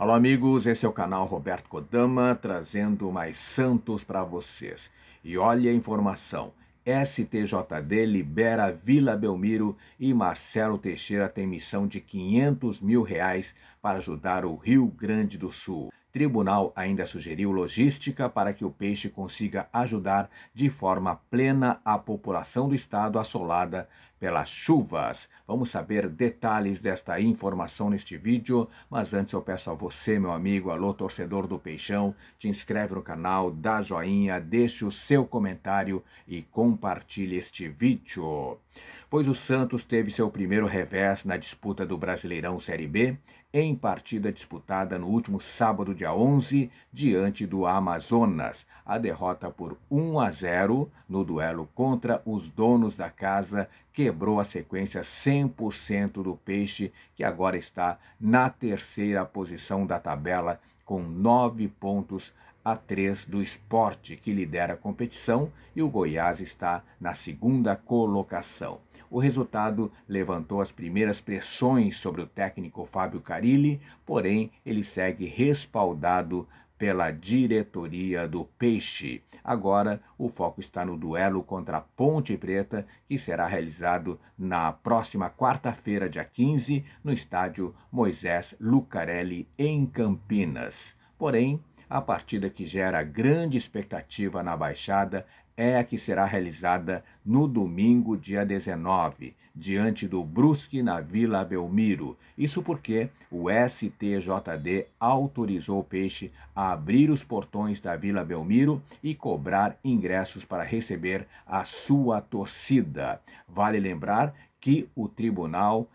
Alô, amigos, esse é o canal Roberto Kodama trazendo mais santos para vocês. E olha a informação: STJD libera Vila Belmiro e Marcelo Teixeira tem missão de 500 mil reais para ajudar o Rio Grande do Sul. Tribunal ainda sugeriu logística para que o peixe consiga ajudar de forma plena a população do estado assolada pelas chuvas. Vamos saber detalhes desta informação neste vídeo, mas antes eu peço a você, meu amigo, alô torcedor do Peixão, te inscreve no canal, dá joinha, deixa o seu comentário e compartilhe este vídeo. Pois o Santos teve seu primeiro revés na disputa do Brasileirão Série B, em partida disputada no último sábado, dia 11, diante do Amazonas. A derrota por 1 a 0 no duelo contra os donos da casa quebrou a sequência 100% do Peixe, que agora está na terceira posição da tabela com nove pontos a 3 do esporte que lidera a competição e o Goiás está na segunda colocação. O resultado levantou as primeiras pressões sobre o técnico Fábio Carilli, porém ele segue respaldado pela diretoria do Peixe. Agora, o foco está no duelo contra a Ponte Preta, que será realizado na próxima quarta-feira, dia 15, no estádio Moisés Lucarelli, em Campinas. Porém, a partida que gera grande expectativa na Baixada é a que será realizada no domingo, dia 19, diante do Brusque, na Vila Belmiro. Isso porque o STJD autorizou o Peixe a abrir os portões da Vila Belmiro e cobrar ingressos para receber a sua torcida. Vale lembrar que o tribunal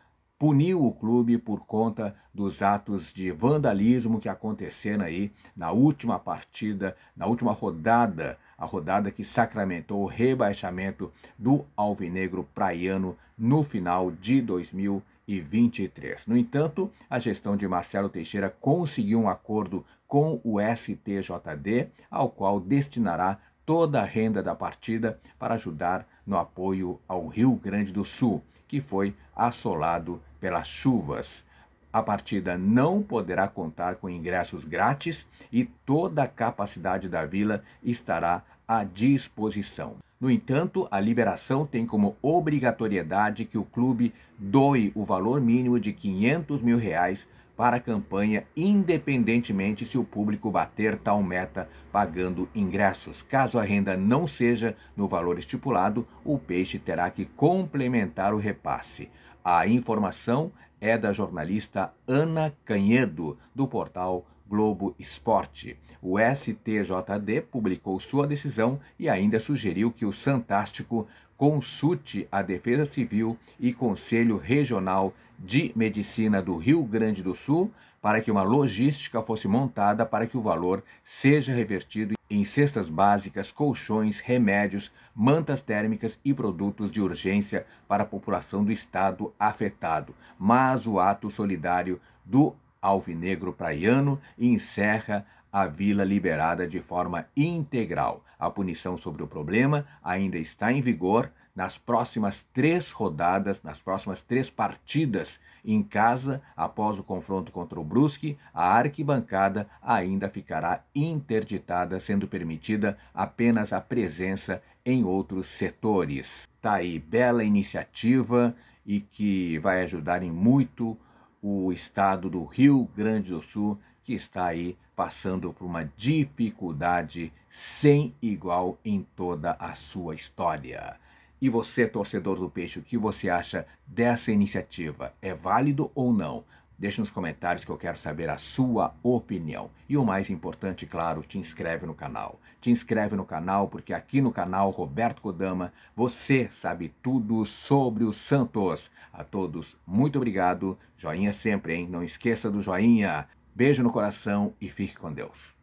puniu o clube por conta dos atos de vandalismo que aconteceram aí na última partida, na última rodada, a rodada que sacramentou o rebaixamento do Alvinegro Praiano no final de 2023. No entanto, a gestão de Marcelo Teixeira conseguiu um acordo com o STJD, ao qual destinará toda a renda da partida para ajudar no apoio ao Rio Grande do Sul, que foi assolado pelas chuvas. A partida não poderá contar com ingressos grátis e toda a capacidade da vila estará à disposição. No entanto, a liberação tem como obrigatoriedade que o clube doe o valor mínimo de 500 mil reais para a campanha, independentemente se o público bater tal meta pagando ingressos. Caso a renda não seja no valor estipulado, o peixe terá que complementar o repasse. A informação é da jornalista Ana Canhedo, do portal Globo Esporte. O STJD publicou sua decisão e ainda sugeriu que o Santástico consulte a Defesa Civil e Conselho Regional de Medicina do Rio Grande do Sul para que uma logística fosse montada para que o valor seja revertido em cestas básicas, colchões, remédios, mantas térmicas e produtos de urgência para a população do estado afetado. Mas o ato solidário do alvinegro praiano e encerra a vila liberada de forma integral. A punição sobre o problema ainda está em vigor nas próximas três rodadas, nas próximas três partidas em casa, após o confronto contra o Brusque, a arquibancada ainda ficará interditada, sendo permitida apenas a presença em outros setores. Tá aí, bela iniciativa e que vai ajudar em muito o estado do Rio Grande do Sul, que está aí passando por uma dificuldade sem igual em toda a sua história. E você, torcedor do Peixe, o que você acha dessa iniciativa? É válido ou não? Deixe nos comentários que eu quero saber a sua opinião. E o mais importante, claro, te inscreve no canal. Te inscreve no canal porque aqui no canal Roberto Kodama você sabe tudo sobre os Santos. A todos, muito obrigado. Joinha sempre, hein? Não esqueça do joinha. Beijo no coração e fique com Deus.